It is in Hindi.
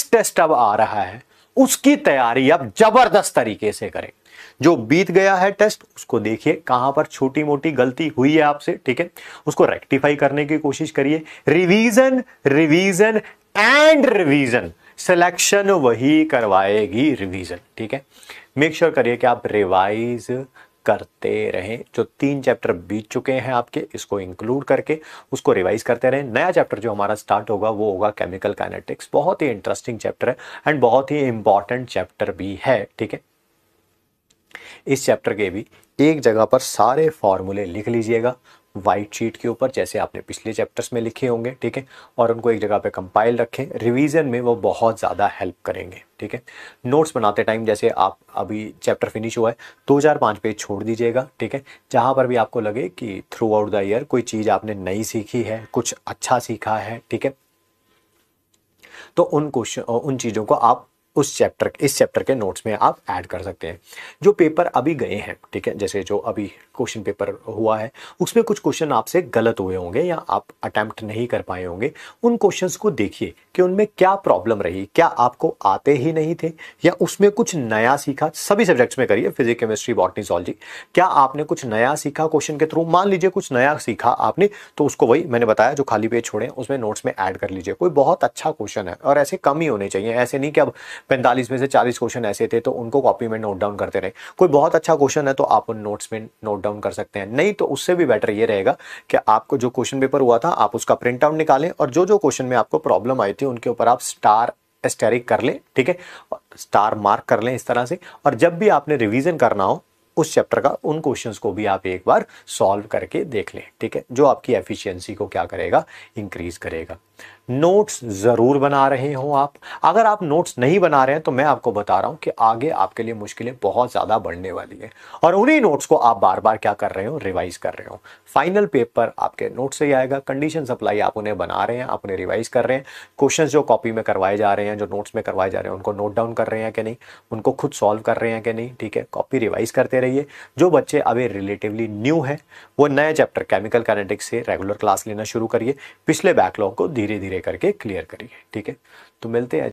नेक्स्ट टेस्ट अब आ रहा है उसकी तैयारी आप जबरदस्त तरीके से करें जो बीत गया है टेस्ट उसको देखिए कहां पर छोटी मोटी गलती हुई है आपसे ठीक है उसको रेक्टिफाई करने की कोशिश करिए revision revision and revision selection वही करवाएगी रिवीजन ठीक है मेक श्योर sure करिए कि आप रिवाइज करते रहें जो तीन चैप्टर बीत चुके हैं आपके इसको इंक्लूड करके उसको रिवाइज करते रहें नया चैप्टर जो हमारा स्टार्ट होगा वो होगा केमिकल काइनेटिक्स बहुत ही इंटरेस्टिंग चैप्टर है एंड बहुत ही इंपॉर्टेंट चैप्टर भी है ठीक है इस चैप्टर के भी एक जगह पर सारे फॉर्मूले लिख लीजिएगा वाइट शीट के ऊपर जैसे आपने पिछले चैप्टर्स में लिखे होंगे ठीक है और उनको एक जगह पे कंपाइल रखें रिवीजन में वो बहुत ज़्यादा हेल्प करेंगे ठीक है नोट्स बनाते टाइम जैसे आप अभी चैप्टर फिनिश हुआ है दो चार पाँच पेज छोड़ दीजिएगा ठीक है जहाँ पर भी आपको लगे कि थ्रू आउट द ईयर कोई चीज़ आपने नई सीखी है कुछ अच्छा सीखा है ठीक है तो उन क्वेश्चन उन चीज़ों को आप उस चैप्टर इस चैप्टर के नोट्स में आप ऐड कर सकते हैं जो पेपर अभी गए हैं ठीक है जैसे जो अभी क्वेश्चन पेपर हुआ है उसमें कुछ क्वेश्चन आपसे गलत हुए होंगे या आप अटैम्प्ट नहीं कर पाए होंगे उन क्वेश्चंस को देखिए कि उनमें क्या प्रॉब्लम रही क्या आपको आते ही नहीं थे या उसमें कुछ नया सीखा सभी सब्जेक्ट्स में करिए फिजिक्स केमिस्ट्री बॉटनी जॉलजी क्या आपने कुछ नया सीखा क्वेश्चन के थ्रू मान लीजिए कुछ नया सीखा आपने तो उसको वही मैंने बताया जो खाली पेज छोड़े उसमें नोट्स में ऐड कर लीजिए कोई बहुत अच्छा क्वेश्चन है और ऐसे कम ही होने चाहिए ऐसे नहीं कि अब पैंतालीस में से चालीस क्वेश्चन ऐसे थे तो उनको कॉपी में नोट डाउन करते रहे कोई बहुत अच्छा क्वेश्चन है तो आप उन नोट्स में नोट डाउन कर सकते हैं नहीं तो उससे भी बेटर ये रहेगा कि आपको जो क्वेश्चन पेपर हुआ था आप उसका प्रिंट आउट निकालें और जो जो क्वेश्चन में आपको प्रॉब्लम आई थी उनके ऊपर आप स्टार एस्टेरिक कर लें ठीक है स्टार मार्क कर लें इस तरह से और जब भी आपने रिवीजन करना हो उस चैप्टर का उन क्वेश्चंस को भी आप एक बार सॉल्व करके देख लें ठीक है जो आपकी एफिशिएंसी को क्या करेगा इंक्रीज करेगा नोट्स ज़रूर बना रहे हो आप अगर आप नोट्स नहीं बना रहे हैं तो मैं आपको बता रहा हूं कि आगे आपके लिए मुश्किलें बहुत ज़्यादा बढ़ने वाली है और उन्हीं नोट्स को आप बार बार क्या कर रहे हो रिवाइज कर रहे हो फाइनल पेपर आपके नोट से ही आएगा कंडीशन सप्लाई आप उन्हें बना रहे हैं आप उन्हें रिवाइज कर रहे हैं क्वेश्चन जो कॉपी में करवाए जा रहे हैं जो नोट्स में करवाए जा रहे हैं उनको नोट डाउन कर रहे हैं कि नहीं उनको खुद सॉल्व कर रहे हैं कि नहीं ठीक है कॉपी रिवाइज करते रहिए जो बच्चे अभी रिलेटिवली न्यू है वो नए चैप्टर केमिकल कैनेटिक्स से रेगुलर क्लास लेना शुरू करिए पिछले बैकलॉग को धीरे धीरे धीरे करके क्लियर करिए ठीक है तो मिलते हैं